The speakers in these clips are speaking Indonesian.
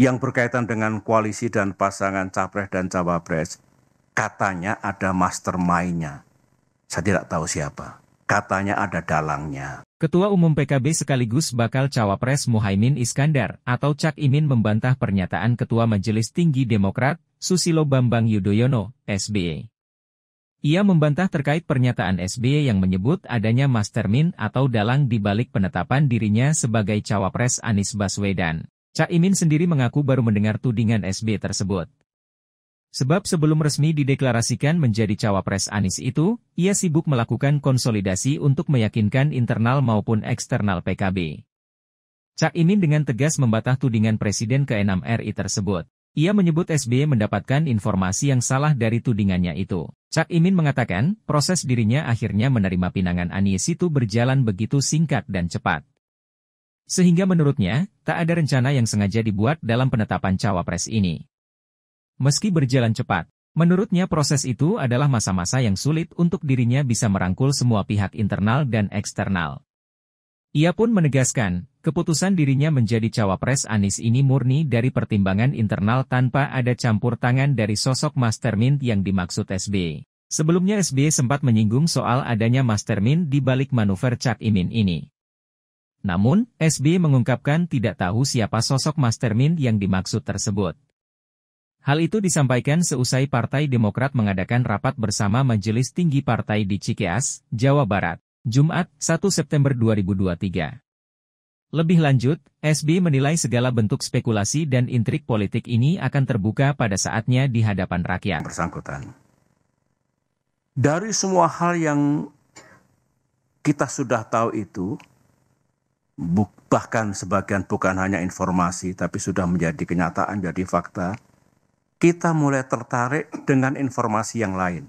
yang berkaitan dengan koalisi dan pasangan capres dan cawapres, katanya ada mastermindnya Saya tidak tahu siapa. Katanya ada dalangnya. Ketua Umum PKB sekaligus bakal cawapres Muhaimin Iskandar atau Cak Imin membantah pernyataan Ketua Majelis Tinggi Demokrat, Susilo Bambang Yudhoyono, SBY. Ia membantah terkait pernyataan SBY yang menyebut adanya mastermind atau dalang di balik penetapan dirinya sebagai cawapres Anies Baswedan. Cak Imin sendiri mengaku baru mendengar tudingan SB tersebut. Sebab sebelum resmi dideklarasikan menjadi cawapres Anies itu, ia sibuk melakukan konsolidasi untuk meyakinkan internal maupun eksternal PKB. Cak Imin dengan tegas membatah tudingan Presiden ke-6 RI tersebut. Ia menyebut SB mendapatkan informasi yang salah dari tudingannya itu. Cak Imin mengatakan, proses dirinya akhirnya menerima pinangan Anies itu berjalan begitu singkat dan cepat. Sehingga menurutnya, tak ada rencana yang sengaja dibuat dalam penetapan cawapres ini. Meski berjalan cepat, menurutnya proses itu adalah masa-masa yang sulit untuk dirinya bisa merangkul semua pihak internal dan eksternal. Ia pun menegaskan, keputusan dirinya menjadi cawapres Anies ini murni dari pertimbangan internal tanpa ada campur tangan dari sosok mastermind yang dimaksud SBY. Sebelumnya SBY sempat menyinggung soal adanya mastermind di balik manuver Cak Imin ini. Namun, SB mengungkapkan tidak tahu siapa sosok mastermind yang dimaksud tersebut. Hal itu disampaikan seusai Partai Demokrat mengadakan rapat bersama Majelis Tinggi Partai di Cikeas, Jawa Barat, Jumat, 1 September 2023. Lebih lanjut, SB menilai segala bentuk spekulasi dan intrik politik ini akan terbuka pada saatnya di hadapan rakyat. Bersangkutan. Dari semua hal yang kita sudah tahu itu, bahkan sebagian bukan hanya informasi tapi sudah menjadi kenyataan jadi fakta kita mulai tertarik dengan informasi yang lain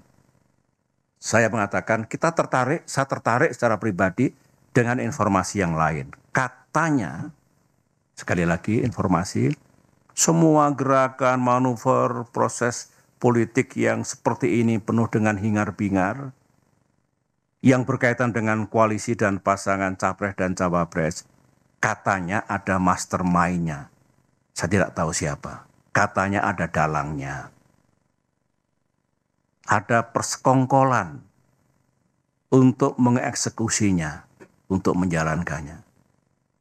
saya mengatakan kita tertarik saya tertarik secara pribadi dengan informasi yang lain katanya sekali lagi informasi semua gerakan manuver proses politik yang seperti ini penuh dengan hingar-bingar yang berkaitan dengan koalisi dan pasangan capres dan cawapres Katanya ada mastermind-nya. Saya tidak tahu siapa. Katanya ada dalangnya. Ada persekongkolan untuk mengeksekusinya, untuk menjalankannya.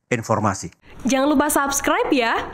Informasi. Jangan lupa subscribe ya.